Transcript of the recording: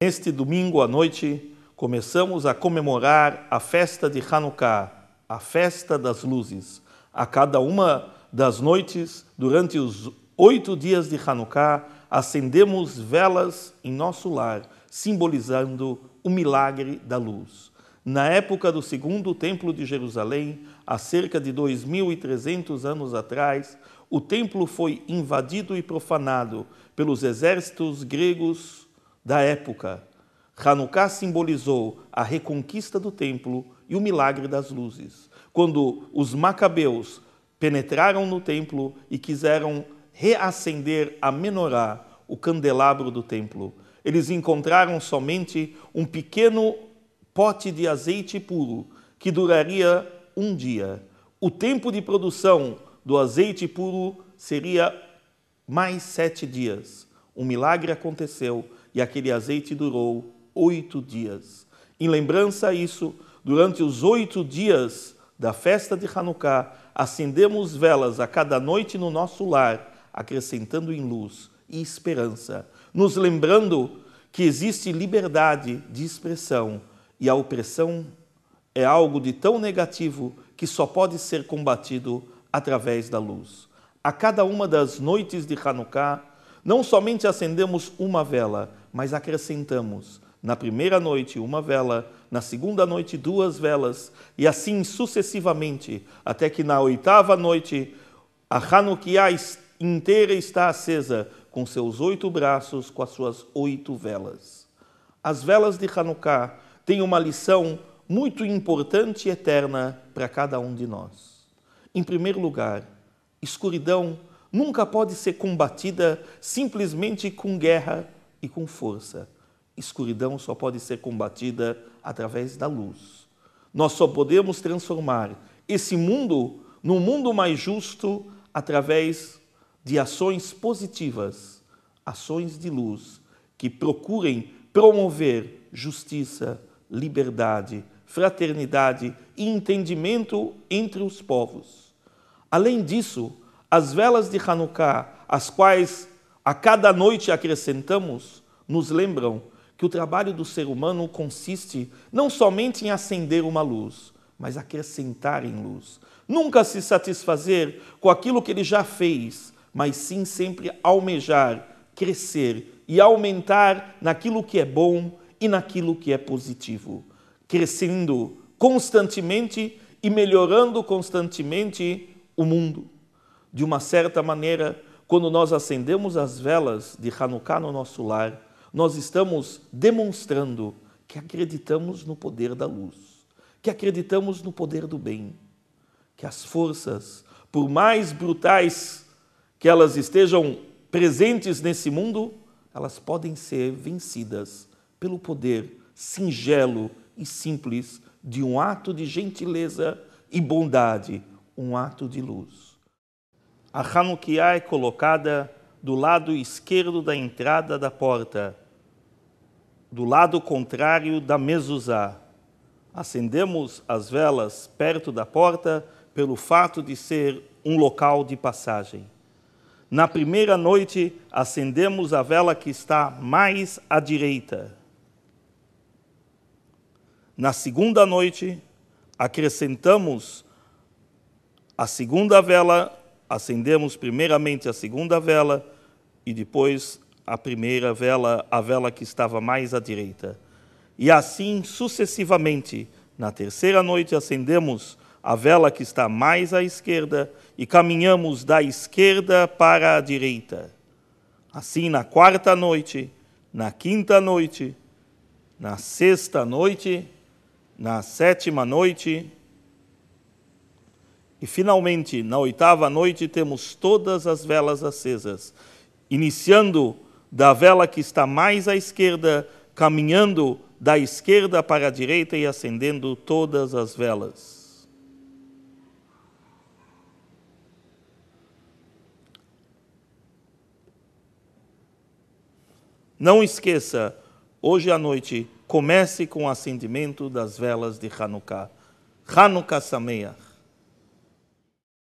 Neste domingo à noite, começamos a comemorar a festa de Hanukkah, a festa das luzes. A cada uma das noites, durante os oito dias de Hanukkah, acendemos velas em nosso lar, simbolizando o milagre da luz. Na época do segundo templo de Jerusalém, há cerca de 2.300 anos atrás, o templo foi invadido e profanado pelos exércitos gregos da época. Hanukkah simbolizou a reconquista do templo e o milagre das luzes. Quando os macabeus penetraram no templo e quiseram reacender a menorá, o candelabro do templo, eles encontraram somente um pequeno pote de azeite puro que duraria um dia. O tempo de produção do azeite puro seria mais sete dias. Um milagre aconteceu e aquele azeite durou oito dias. Em lembrança a isso, durante os oito dias da festa de Hanukkah, acendemos velas a cada noite no nosso lar, acrescentando em luz e esperança, nos lembrando que existe liberdade de expressão e a opressão é algo de tão negativo que só pode ser combatido através da luz. A cada uma das noites de Hanukkah, não somente acendemos uma vela, mas acrescentamos na primeira noite uma vela, na segunda noite duas velas, e assim sucessivamente, até que na oitava noite a Hanukkah inteira está acesa, com seus oito braços, com as suas oito velas. As velas de Hanukkah têm uma lição muito importante e eterna para cada um de nós. Em primeiro lugar, escuridão nunca pode ser combatida simplesmente com guerra e com força. Escuridão só pode ser combatida através da luz. Nós só podemos transformar esse mundo num mundo mais justo através de ações positivas, ações de luz, que procurem promover justiça, liberdade, fraternidade e entendimento entre os povos. Além disso, as velas de Hanukkah, as quais a cada noite acrescentamos, nos lembram que o trabalho do ser humano consiste não somente em acender uma luz, mas acrescentar em luz. Nunca se satisfazer com aquilo que ele já fez, mas sim sempre almejar, crescer e aumentar naquilo que é bom e naquilo que é positivo. Crescendo constantemente e melhorando constantemente o mundo. De uma certa maneira, quando nós acendemos as velas de Hanukkah no nosso lar, nós estamos demonstrando que acreditamos no poder da luz, que acreditamos no poder do bem, que as forças, por mais brutais que elas estejam presentes nesse mundo, elas podem ser vencidas pelo poder singelo e simples de um ato de gentileza e bondade, um ato de luz. A Hanukkah é colocada do lado esquerdo da entrada da porta, do lado contrário da mezuzá. Acendemos as velas perto da porta pelo fato de ser um local de passagem. Na primeira noite, acendemos a vela que está mais à direita. Na segunda noite, acrescentamos a segunda vela acendemos primeiramente a segunda vela e depois a primeira vela, a vela que estava mais à direita. E assim sucessivamente, na terceira noite acendemos a vela que está mais à esquerda e caminhamos da esquerda para a direita. Assim, na quarta noite, na quinta noite, na sexta noite, na sétima noite e finalmente, na oitava noite, temos todas as velas acesas, iniciando da vela que está mais à esquerda, caminhando da esquerda para a direita e acendendo todas as velas. Não esqueça, hoje à noite, comece com o acendimento das velas de Hanukkah. Hanukkah Sameach.